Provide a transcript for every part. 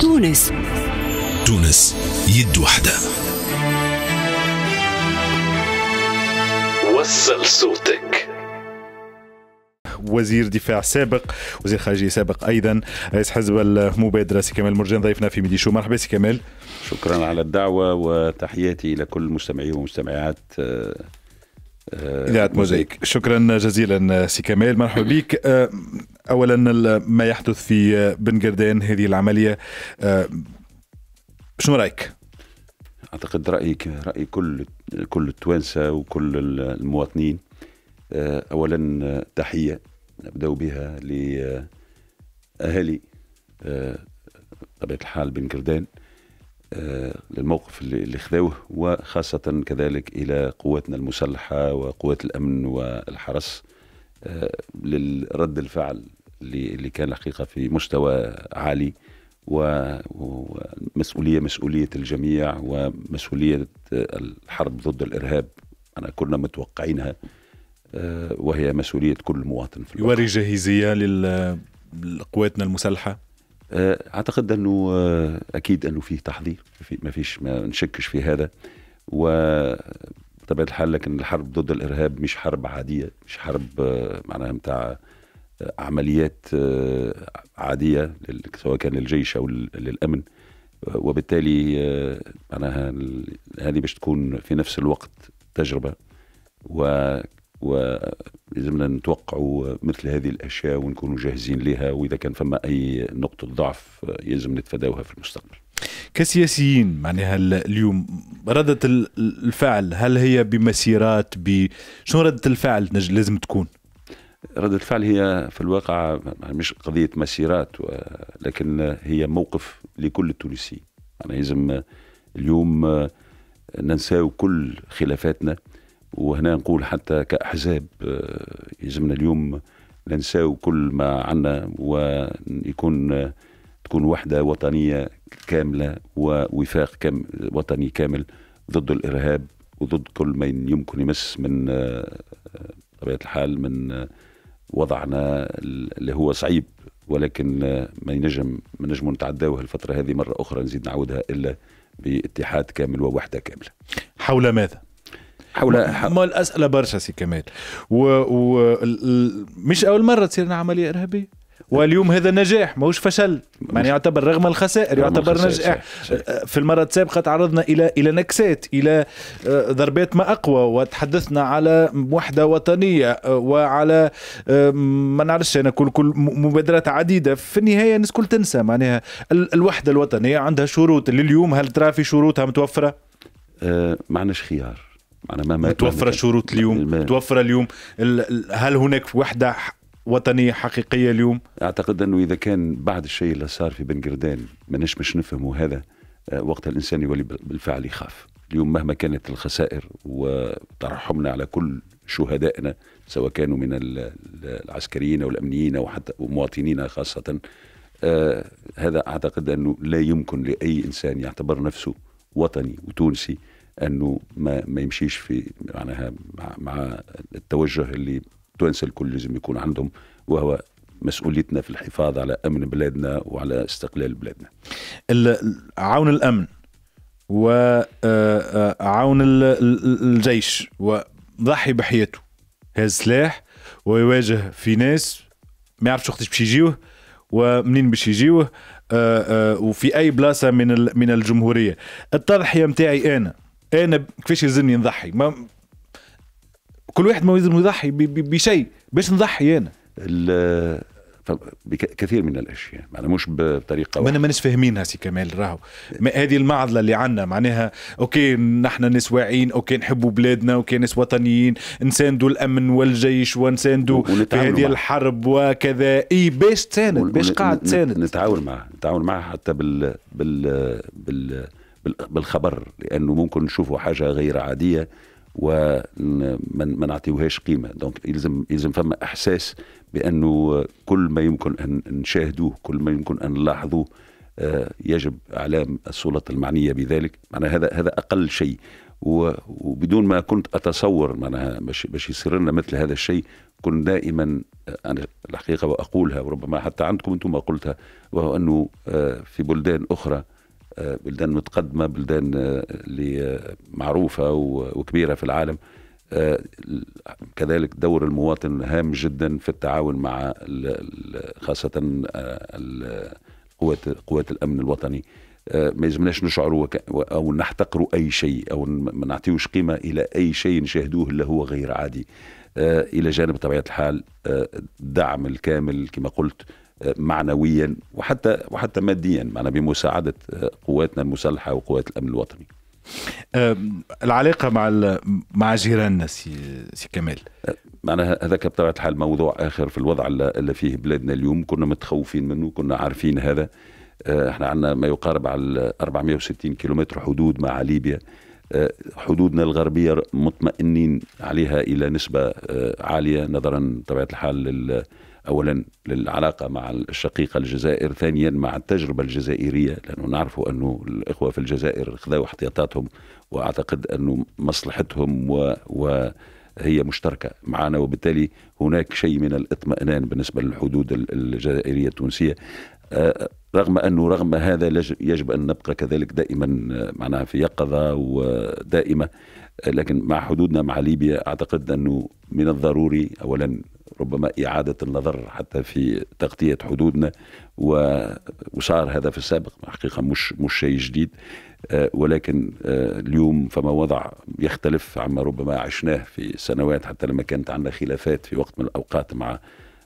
تونس تونس يد وحده وصل صوتك وزير دفاع سابق وزير خارجيه سابق ايضا رئيس حزب المبادره سي كمال مرجان ضيفنا في ميدي شو مرحبا سي كمال شكرا على الدعوه وتحياتي لكل مستمعي ومستمعات آه، آه، اذاعه موزيك شكرا جزيلا سي كمال مرحبا بك آه، اولا ما يحدث في بن جردان هذه العمليه آه، شنو رايك؟ اعتقد رايك راي كل كل التوانسه وكل المواطنين آه، اولا تحيه نبدا بها لاهالي آه، طبيعه الحال بن جردان للموقف اللي خذوه وخاصة كذلك إلى قواتنا المسلحة وقوات الأمن والحرس للرد الفعل اللي اللي كان حقيقه في مستوى عالي ومسؤوليه مسؤوليه الجميع ومسؤوليه الحرب ضد الارهاب أنا كنا متوقعينها آه، وهي مسؤوليه كل مواطن في يوري جاهزيه لقواتنا المسلحه آه، اعتقد انه آه، اكيد انه فيه تحضير ما فيش ما نشكش في هذا و بطبيعه الحال لكن الحرب ضد الارهاب مش حرب عاديه مش حرب معناها متاع عمليات آه، عاديه سواء كان للجيش او للامن وبالتالي معناها آه، هذه باش تكون في نفس الوقت تجربه و ولازمنا نتوقعوا مثل هذه الاشياء ونكونوا جاهزين لها واذا كان فما اي نقطه ضعف يلزم نتفاداوها في المستقبل. كسياسيين معناها اليوم ردة الفعل هل هي بمسيرات ب شنو ردة الفعل لازم تكون؟ ردة الفعل هي في الواقع مش قضية مسيرات لكن هي موقف لكل التونسي يعني لازم اليوم ننساو كل خلافاتنا وهنا نقول حتى كأحزاب يلزمنا اليوم ننساو كل ما عنا ويكون تكون وحدة وطنية كاملة ووفاق كام وطني كامل ضد الإرهاب وضد كل ما يمكن يمس من بطبيعة الحال من وضعنا اللي هو صعيب ولكن ما ينجم ما نجم نتعداوه الفتره هذه مره اخرى نزيد نعودها الا باتحاد كامل ووحده كامله. حول ماذا؟ حول حول ما الاسئله برشا سي كمال ومش و... اول مره تصير عمليه ارهابيه واليوم هذا نجاح ماهوش فشل يعني يعتبر رغم الخسائر يعتبر نجاح آه، في المرة السابقة تعرضنا إلى إلى نكسات إلى آه، ضربات ما أقوى وتحدثنا على وحدة وطنية آه، وعلى ما نعرفش أنا كل كل مبادرات عديدة في النهاية الناس كل تنسى معناها الوحدة الوطنية عندها شروط لليوم هل ترى في شروطها متوفرة؟ ما عندناش خيار معنا ما متوفره شروط اليوم متوفره اليوم هل هناك وحده وطنيه حقيقيه اليوم؟ اعتقد انه اذا كان بعد الشيء اللي صار في بن قردان ماناش مش نفهمه هذا آه، وقت الانسان يولي بالفعل يخاف. اليوم مهما كانت الخسائر وترحمنا على كل شهدائنا سواء كانوا من العسكريين او الامنيين او حتى مواطنينا خاصه آه هذا اعتقد انه لا يمكن لاي انسان يعتبر نفسه وطني وتونسي انه ما ما يمشيش في معناها مع, مع التوجه اللي التوانسه الكل لازم يكون عندهم وهو مسؤوليتنا في الحفاظ على امن بلادنا وعلى استقلال بلادنا. عون الامن وعون آه، آه، الجيش وضحي بحياته هز سلاح ويواجه في ناس ما يعرفش وقتاش باش يجيوه ومنين باش يجيوه آه، وفي اي بلاصه من من الجمهوريه التضحيه متاعي انا انا كيفاش يلزمني نضحي ما كل واحد ما لازم يضحي بشيء باش نضحي انا كثير من الاشياء معنا مش بطريقه ما مانيش فاهمينها سي كمال راهو هذه المعضله اللي عندنا معناها اوكي نحن ناس واعيين اوكي نحبوا بلادنا اوكي ناس وطنيين نساندوا الامن والجيش ونساندوا في هذه الحرب وكذا اي باش تساند باش قاعد تساند نتعاون معها نتعاون معها حتى بال بال بال بالخبر لانه ممكن نشوفوا حاجه غير عاديه وما نعطيوهاش قيمه دونك يلزم يلزم فما احساس بانه كل ما يمكن ان نشاهدوه كل ما يمكن ان نلاحظوه آه، يجب اعلام السلطه المعنيه بذلك معنى هذا هذا اقل شيء وبدون ما كنت اتصور معناها باش باش يصير لنا مثل هذا الشيء كنت دائما آه، انا الحقيقه واقولها وربما حتى عندكم انتم ما قلتها وهو انه آه، في بلدان اخرى بلدان متقدمه بلدان آه، اللي آه، معروفه وكبيره في العالم آه، كذلك دور المواطن هام جدا في التعاون مع خاصه قوات قوات الامن الوطني ما يلزمناش نشعروا او نحتقروا اي شيء او ما نعطيوش قيمه الى اي شيء نشاهدوه الا هو غير عادي الى جانب طبيعه الحال الدعم الكامل كما قلت معنويا وحتى وحتى ماديا معنا بمساعده آه، قواتنا المسلحه وقوات الامن الوطني العلاقة مع مع جيراننا سي, سي كمال أه، معنا هذاك بطبيعة الحال موضوع آخر في الوضع اللي فيه بلادنا اليوم كنا متخوفين منه كنا عارفين هذا أه، احنا عندنا ما يقارب على 460 كيلومتر حدود مع ليبيا حدودنا الغربية مطمئنين عليها إلى نسبة عالية نظرا بطبيعة الحال أولا للعلاقة مع الشقيقة الجزائر ثانيا مع التجربة الجزائرية لأنه نعرف أنه الإخوة في الجزائر خذوا احتياطاتهم وأعتقد أنه مصلحتهم و... و... هي مشتركة معنا وبالتالي هناك شيء من الاطمئنان بالنسبة للحدود الجزائرية التونسية أه، رغم أنه رغم هذا يجب أن نبقى كذلك دائما أه، معناها في يقظة ودائمة أه، لكن مع حدودنا مع ليبيا أعتقد أنه من الضروري أولا ربما إعادة النظر حتى في تغطية حدودنا وصار هذا في السابق حقيقة مش, مش شيء جديد آه، ولكن آه، اليوم فما وضع يختلف عما ربما عشناه في سنوات حتى لما كانت عندنا خلافات في وقت من الأوقات مع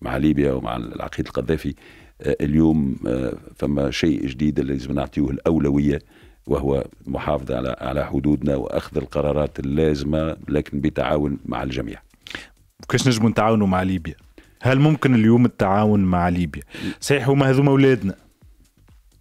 مع ليبيا ومع العقيد القذافي آه، اليوم فما شيء جديد لازم نعطيه الأولوية وهو محافظة على على حدودنا وأخذ القرارات اللازمة لكن بتعاون مع الجميع كيفاش نجموا نتعاونوا مع ليبيا هل ممكن اليوم التعاون مع ليبيا صحيح هما هذوما اولادنا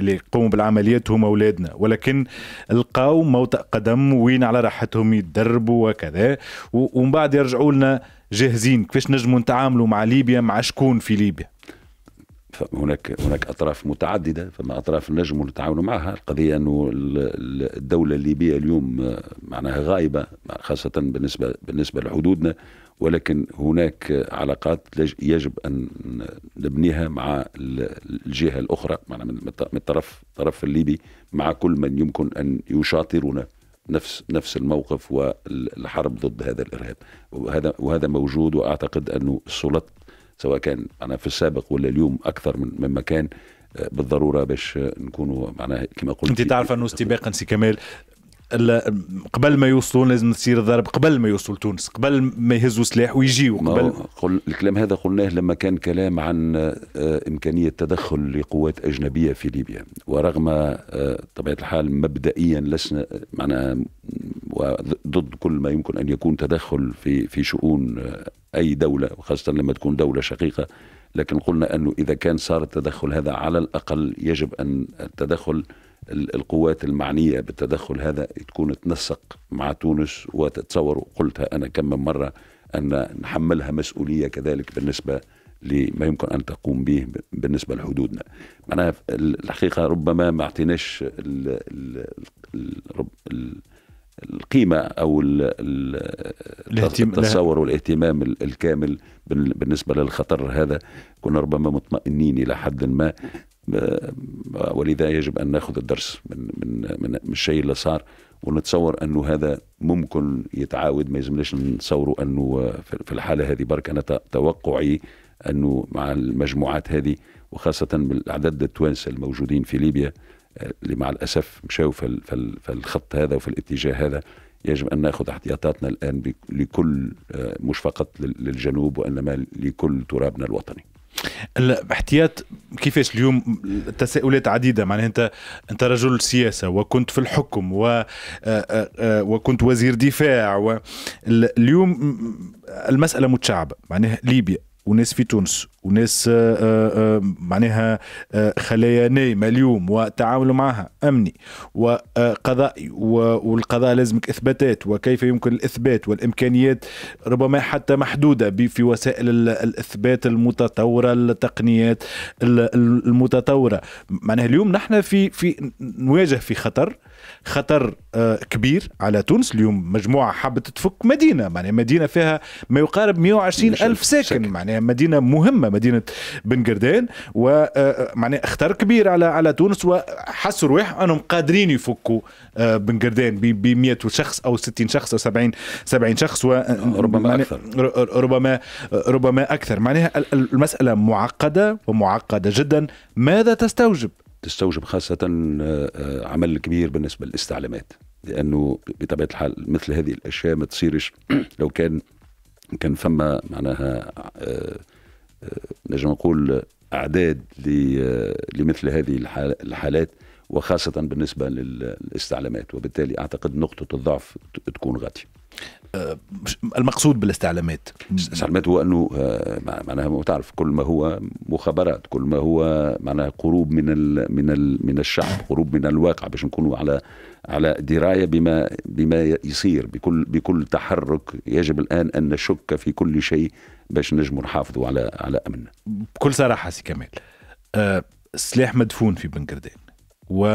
اللي يقوموا بالعمليات هما اولادنا ولكن لقاو موطئ قدم وين على راحتهم يتدربوا وكذا ومن بعد يرجعوا لنا جاهزين كيفاش نجموا نتعاملوا مع ليبيا مع شكون في ليبيا هناك هناك اطراف متعدده فما اطراف نجموا نتعاونوا معها القضيه انه الدوله الليبيه اليوم معناها غايبه خاصه بالنسبه بالنسبه لحدودنا ولكن هناك علاقات يجب أن نبنيها مع الجهة الأخرى من الطرف الطرف الليبي مع كل من يمكن أن يشاطرنا نفس نفس الموقف والحرب ضد هذا الارهاب وهذا وهذا موجود واعتقد انه السلطات سواء كان أنا في السابق ولا اليوم اكثر من مما كان بالضروره باش نكونوا معناها كما قلت انت تعرف انه استباقا سي كمال قبل ما يوصلون لازم تصير الضرب قبل ما يوصلوا لتونس قبل ما يهزوا سلاح ويجيوا قبل قل... الكلام هذا قلناه لما كان كلام عن آه، إمكانية تدخل لقوات أجنبية في ليبيا ورغم آه، طبيعة الحال مبدئيا لسنا معنا ضد كل ما يمكن أن يكون تدخل في في شؤون آه، أي دولة وخاصة لما تكون دولة شقيقة لكن قلنا أنه إذا كان صار التدخل هذا على الأقل يجب أن التدخل القوات المعنية بالتدخل هذا تكون تنسق مع تونس وتتصور قلتها أنا كم من مرة أن نحملها مسؤولية كذلك بالنسبة لما يمكن أن تقوم به بالنسبة لحدودنا معناها الحقيقة ربما ما اعطيناش القيمة أو التصور والاهتمام الكامل بالنسبة للخطر هذا كنا ربما مطمئنين إلى حد ما آه، ولذا يجب أن نأخذ الدرس من, من, من الشيء اللي صار ونتصور أنه هذا ممكن يتعاود ما يلزمناش نتصوره أنه آه، في الحالة هذه برك أنا توقعي أنه مع المجموعات هذه وخاصة بالأعداد التوانسة الموجودين في ليبيا اللي مع الاسف مشاو في الخط هذا وفي الاتجاه هذا يجب ان ناخذ احتياطاتنا الان لكل آه، مش فقط للجنوب وانما لكل ترابنا الوطني الاحتياط كيفاش اليوم تساؤلات عديده معناها انت انت رجل سياسه وكنت في الحكم و آه، آه، وكنت وزير دفاع و اليوم المساله متشعبه معناها ليبيا وناس في تونس وناس آه، آه، آه، معناها خلياني مليوم وتعاملوا معها أمني وقضائي والقضاء لازمك إثباتات وكيف يمكن الإثبات والإمكانيات ربما حتى محدودة في وسائل الإثبات المتطورة التقنيات المتطورة معناها اليوم نحن في في نواجه في خطر خطر آه، كبير على تونس اليوم مجموعه حابت تفك مدينه معناها مدينه فيها ما يقارب 120 الف ساكن معناها مدينه مهمه مدينه بن قردان ومعناها آه، آه، خطر كبير على على تونس وحسوا رواحهم انهم قادرين يفكوا بن قردان ب 100 شخص او 60 شخص او 70 70 شخص وربما اكثر ربما ربما اكثر معناها المساله معقده ومعقده جدا ماذا تستوجب تستوجب خاصة آه، آه، عمل كبير بالنسبة للاستعلامات لأنه بطبيعة الحال مثل هذه الأشياء ما تصيرش لو كان كان فما معناها آه، نجم نقول أعداد لمثل هذه الحالات وخاصة بالنسبة للاستعلامات وبالتالي أعتقد نقطة الضعف تكون غاتية آه، المقصود بالاستعلامات الاستعلامات هو انه آه، معناها تعرف كل ما هو مخابرات كل ما هو معناها قروب من الـ من الـ من الشعب قروب من الواقع باش نكونوا على على درايه بما بما يصير بكل بكل تحرك يجب الان ان نشك في كل شيء باش نجموا نحافظوا على على امننا بكل صراحه سي كمال أه السلاح مدفون في بنكردين و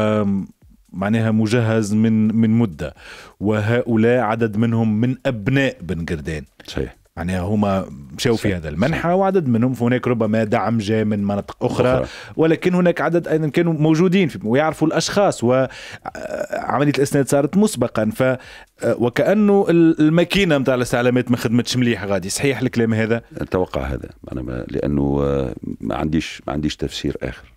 معناها مجهز من من مده وهؤلاء عدد منهم من ابناء بن قردان صحيح معناها هما مشاو في هذا المنحى وعدد منهم هناك ربما دعم جاء من مناطق أخرى, أخرى ولكن هناك عدد أيضا كانوا موجودين ويعرفوا الأشخاص وعملية الإسناد صارت مسبقا ف وكأنه الماكينة نتاع الاستعلامات ما خدمتش مليح غادي صحيح الكلام هذا؟ أتوقع هذا أنا ما لأنه آه، ما عنديش ما عنديش تفسير آخر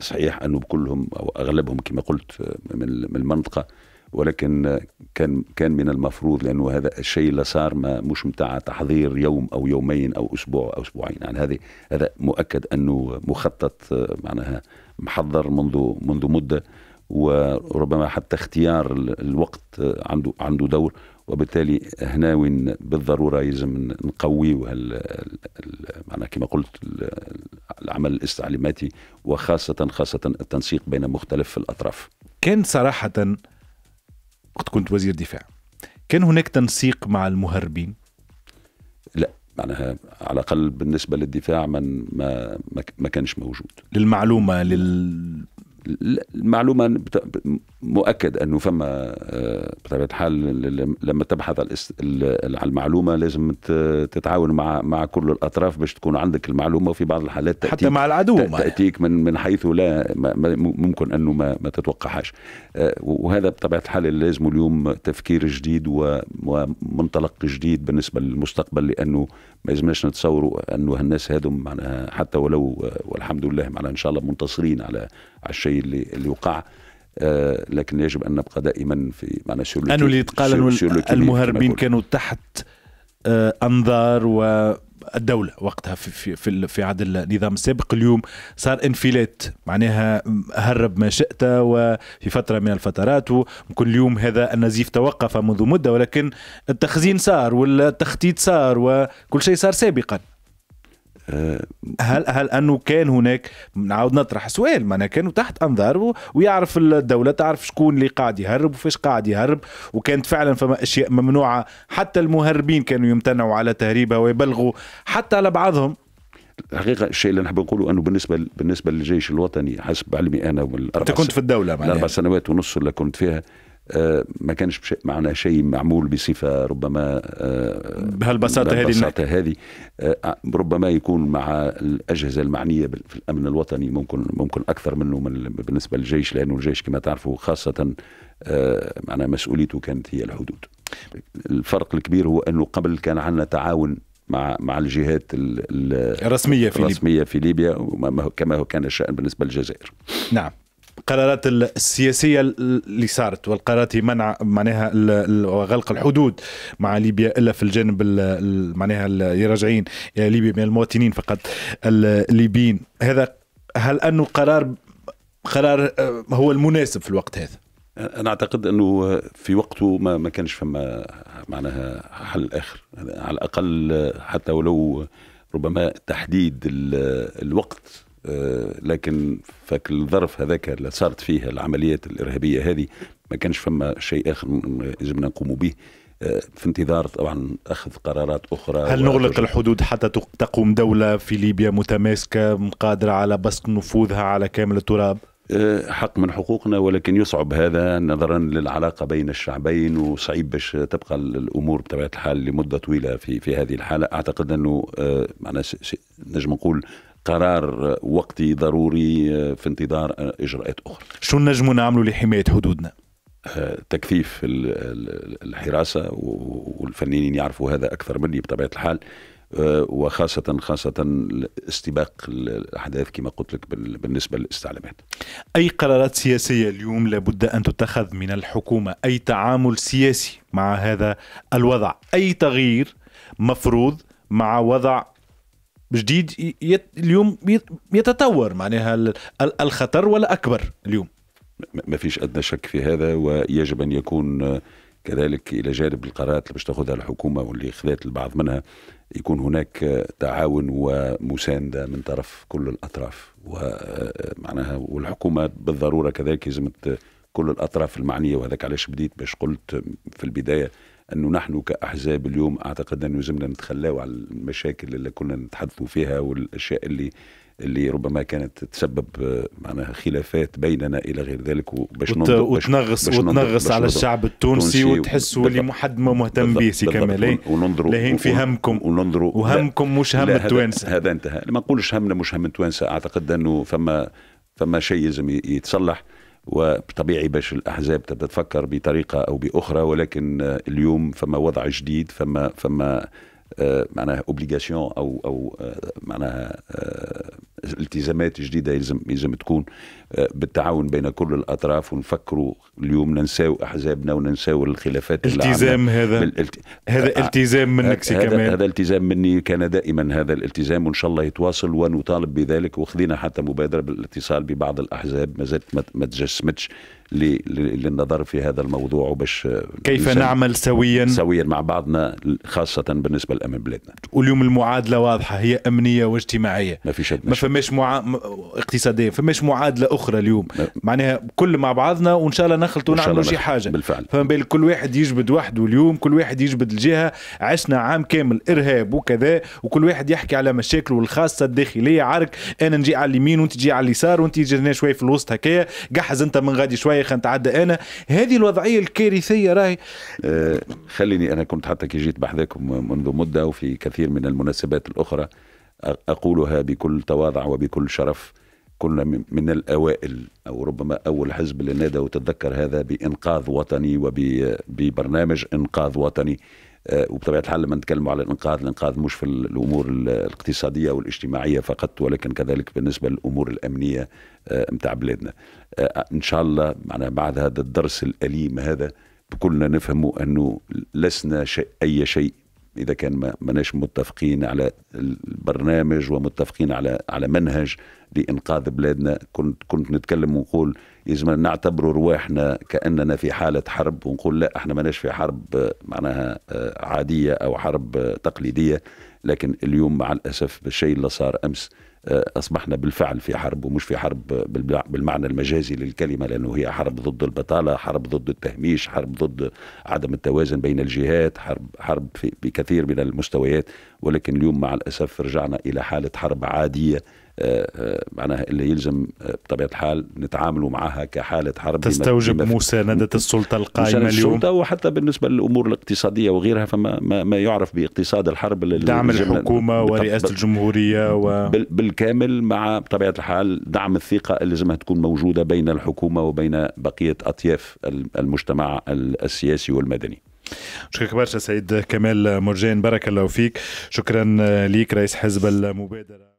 صحيح انه كلهم او اغلبهم كما قلت آه، من المنطقه ولكن آه، كان كان من المفروض لانه هذا الشيء اللي صار ما مش متاع تحضير يوم او يومين او اسبوع او اسبوعين يعني هذه هذا مؤكد انه مخطط آه، معناها محضر منذ منذ مده وربما حتى اختيار الوقت آه، عنده عنده دور وبالتالي هنا وين بالضروره لازم نقويو معنا كما قلت العمل الاستعلاماتي وخاصه خاصه التنسيق بين مختلف الاطراف. كان صراحه وقت كنت وزير دفاع كان هناك تنسيق مع المهربين؟ لا معناها على الاقل بالنسبه للدفاع من ما ما كانش موجود. للمعلومه لل المعلومه مؤكد انه فما آه، بطبيعه الحال لما تبحث على المعلومه لازم تتعاون مع مع كل الاطراف باش تكون عندك المعلومه وفي بعض الحالات تأتيك حتى مع العدو تاتيك من من حيث لا ممكن انه ما, ما تتوقعهاش آه، وهذا بطبيعه الحال لازم اليوم تفكير جديد ومنطلق جديد بالنسبه للمستقبل لانه ما لازمناش نتصوروا انه هالناس هذم معناها حتى ولو آه، والحمد لله معناها ان شاء الله منتصرين على على الشيء الشيء اللي اللي وقع آه، لكن يجب ان نبقى دائما في معنى سيرلوكي انه اللي قالوا المهربين كانوا تحت آه، انظار و الدولة وقتها في في في عهد النظام السابق اليوم صار انفلات معناها هرب ما شئت وفي فترة من الفترات ممكن اليوم هذا النزيف توقف منذ مدة ولكن التخزين صار والتخطيط صار وكل شيء صار سابقا هل هل انه كان هناك نعاود نطرح سؤال معناها كانوا تحت انظار ويعرف الدوله تعرف شكون اللي قاعد يهرب وفاش قاعد يهرب وكانت فعلا فما اشياء ممنوعه حتى المهربين كانوا يمتنعوا على تهريبها ويبلغوا حتى على بعضهم الحقيقه الشيء اللي نحب نقوله انه بالنسبه بالنسبه للجيش الوطني حسب علمي انا والاربع انت كنت في الدوله معناها الاربع سنوات ونص اللي كنت فيها آه، ما كانش معنا شيء معمول بصفه ربما آه، بهالبساطه هذه بهالبساطه هذه آه، ربما يكون مع الاجهزه المعنيه في الامن الوطني ممكن ممكن اكثر منه من بالنسبه للجيش لانه الجيش كما تعرفوا خاصه معنا مسؤوليته كانت هي الحدود الفرق الكبير هو انه قبل كان عندنا تعاون مع مع الجهات الرسميه في الرسميه في ليبيا, في ليبيا كما هو كان الشان بالنسبه للجزائر نعم القرارات السياسيه اللي صارت والقرارات منع معناها وغلق الحدود مع ليبيا الا في الجانب معناها اللي راجعين الى ليبيا من المواطنين فقط الليبيين هذا هل انه قرار قرار آه، هو المناسب في الوقت هذا؟ انا اعتقد انه في وقته ما ما كانش فما معناها حل اخر على الاقل حتى ولو ربما تحديد الوقت آه، لكن فك الظرف هذاك اللي صارت فيه العمليات الارهابيه هذه ما كانش فما شيء اخر يجبنا نقوموا به آه، في انتظار طبعا اخذ قرارات اخرى هل نغلق الحدود حتى تقوم دوله في ليبيا متماسكه قادره على بسط نفوذها على كامل التراب؟ آه، حق من حقوقنا ولكن يصعب هذا نظرا للعلاقه بين الشعبين وصعيب باش تبقى الامور بطبيعه الحال لمده طويله في في هذه الحاله اعتقد انه معنا نجم نقول قرار وقتي ضروري آه، في انتظار آه، اجراءات اخرى. شو نجم نعمله لحمايه حدودنا؟ آه، تكثيف الحراسه والفنانين يعرفوا هذا اكثر مني بطبيعه الحال وخاصة خاصة استباق الأحداث كما قلت لك بالنسبة للاستعلامات أي قرارات سياسية اليوم لابد أن تتخذ من الحكومة أي تعامل سياسي مع هذا الوضع أي تغيير مفروض مع وضع جديد يت اليوم يتطور معناها الخطر ولا أكبر اليوم ما فيش أدنى شك في هذا ويجب أن يكون آه، كذلك إلى جانب القرارات اللي باش تاخذها الحكومة واللي خذات البعض منها يكون هناك آه، تعاون ومساندة من طرف كل الأطراف ومعناها آه، والحكومة بالضرورة كذلك لازم كل الأطراف المعنية وهذاك علاش بديت باش قلت في البداية انه نحن كاحزاب اليوم اعتقد انه يلزمنا نتخلاو على المشاكل اللي كنا نتحدثوا فيها والاشياء اللي اللي ربما كانت تسبب معناها خلافات بيننا الى غير ذلك وباش وت... وتنغص باش وتنغص باش على الشعب التونسي وتحس اللي محد ما مهتم به سي كمال وننظروا لهين في همكم وننظروا وهمكم مش هم التوانسه هذا, هذا انتهى ما نقولش همنا مش هم التوانسه اعتقد انه فما فما شيء لازم يتصلح وطبيعي باش الاحزاب تبدا تفكر بطريقه او باخرى ولكن اليوم فما وضع جديد فما فما آه، معناها اوبليغاسيون او او آه، معناها آه، التزامات جديده يلزم يلزم تكون آه، بالتعاون بين كل الاطراف ونفكروا اليوم ننساو احزابنا وننساو الخلافات التزام هذا بالالت... هذا آه، آه، التزام منك سي كمال هذا التزام مني كان دائما هذا الالتزام وان شاء الله يتواصل ونطالب بذلك وخذينا حتى مبادره بالاتصال ببعض الاحزاب ما زالت ما تجسمتش للنظر في هذا الموضوع وباش كيف نعمل سويا سويا مع بعضنا خاصه بالنسبه لامن بلادنا واليوم المعادله واضحه هي امنيه واجتماعيه ما فيش ما فماش مع... اقتصاديا فماش معادله اخرى اليوم معناها كل مع بعضنا وان شاء الله نخلطوا ونعملوا شي حاجه بالفعل فما بالك كل واحد يجبد وحده اليوم كل واحد يجبد الجهه عشنا عام كامل ارهاب وكذا وكل واحد يحكي على مشاكله الخاصه الداخليه عارك انا نجي على اليمين وانت تجي على اليسار وانت جينا شويه في الوسط هكايا قحز انت من غادي شويه خلينا نتعدى انا هذه الوضعيه الكارثيه راهي أه خليني انا كنت حتى كي جيت بحذاكم منذ مده وفي كثير من المناسبات الاخرى أقولها بكل تواضع وبكل شرف كنا من الأوائل أو ربما أول حزب اللي نادى وتتذكر هذا بإنقاذ وطني وببرنامج إنقاذ وطني آه، وبطبيعه الحال لما نتكلم على الانقاذ الانقاذ مش في الامور الاقتصاديه والاجتماعيه فقط ولكن كذلك بالنسبه للامور الامنيه آه، متاع بلادنا آه، ان شاء الله معنا بعد هذا الدرس الاليم هذا كلنا نفهموا انه لسنا شيء اي شيء اذا كان ما متفقين على البرنامج ومتفقين على على منهج لانقاذ بلادنا كنت كنت نتكلم ونقول لازم نعتبر رواحنا كاننا في حاله حرب ونقول لا احنا ماناش في حرب آه، معناها آه، عاديه او حرب آه، تقليديه لكن اليوم مع الاسف بالشيء اللي صار امس آه، أصبحنا بالفعل في حرب ومش في حرب بالمعنى المجازي للكلمة لأنه هي حرب ضد البطالة حرب ضد التهميش حرب ضد عدم التوازن بين الجهات حرب, حرب في بكثير من المستويات ولكن اليوم مع الأسف رجعنا إلى حالة حرب عادية آه، آه، معناها اللي يلزم آه، بطبيعه الحال نتعاملوا معها كحاله حرب تستوجب مسانده السلطه القائمه اليوم السلطه وحتى بالنسبه للامور الاقتصاديه وغيرها فما ما, ما يعرف باقتصاد الحرب دعم الحكومه ورئاسه الجمهوريه و... بالكامل مع بطبيعه الحال دعم الثقه اللي لازمها تكون موجوده بين الحكومه وبين بقيه اطياف المجتمع السياسي والمدني شكرا برشا سيد كمال مرجان بارك الله فيك شكرا ليك رئيس حزب المبادره